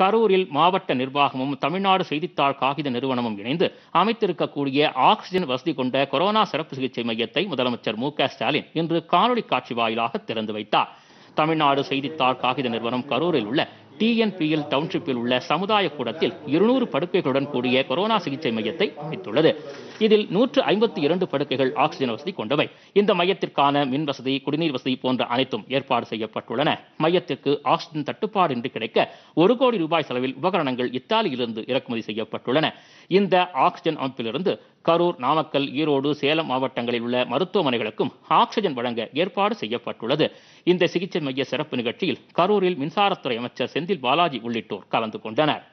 கரூரில் மாவட்ட நிர்வாகமும் தமிழ்நாடு செய்தித்தாள் காகித நிறுவனமும் இணைந்து அமைத்திருக்கக்கூடிய ஆக்சிஜன் வசதி கொண்ட கொரோனா சிறப்பு சிகிச்சை மையத்தை முதலமைச்சர் மு ஸ்டாலின் இன்று காணொலி காட்சி வாயிலாக திறந்து வைத்தார் தமிழ்நாடு செய்தித்தாள் காகித நிறுவனம் கரூரில் உள்ள டிஎன்பிஎல் டவுன்ஷிப்பில் உள்ள சமுதாய கூடத்தில் இருநூறு படுக்கைகளுடன் கூடிய கொரோனா சிகிச்சை மையத்தை அமைத்துள்ளது இதில் நூற்று ஐம்பத்தி இரண்டு படுக்கைகள் ஆக்சிஜன் வசதி கொண்டவை இந்த மையத்திற்கான மின் வசதி குடிநீர் வசதி போன்ற அனைத்தும் ஏற்பாடு செய்யப்பட்டுள்ளன மையத்திற்கு ஆக்சிஜன் தட்டுப்பாடு இன்றி கிடைக்க ஒரு கோடி ரூபாய் செலவில் உபகரணங்கள் இத்தாலியிலிருந்து இறக்குமதி செய்யப்பட்டுள்ளன இந்த ஆக்சிஜன் அமைப்பிலிருந்து கரூர் நாமக்கல் ஈரோடு சேலம் மாவட்டங்களில் உள்ள மருத்துவமனைகளுக்கும் ஆக்சிஜன் வழங்க ஏற்பாடு செய்யப்பட்டுள்ளது இந்த சிகிச்சை மைய சிறப்பு நிகழ்ச்சியில் கரூரில் மின்சாரத்துறை அமைச்சர் செந்தில் பாலாஜி உள்ளிட்டோர் கலந்து கொண்டனர்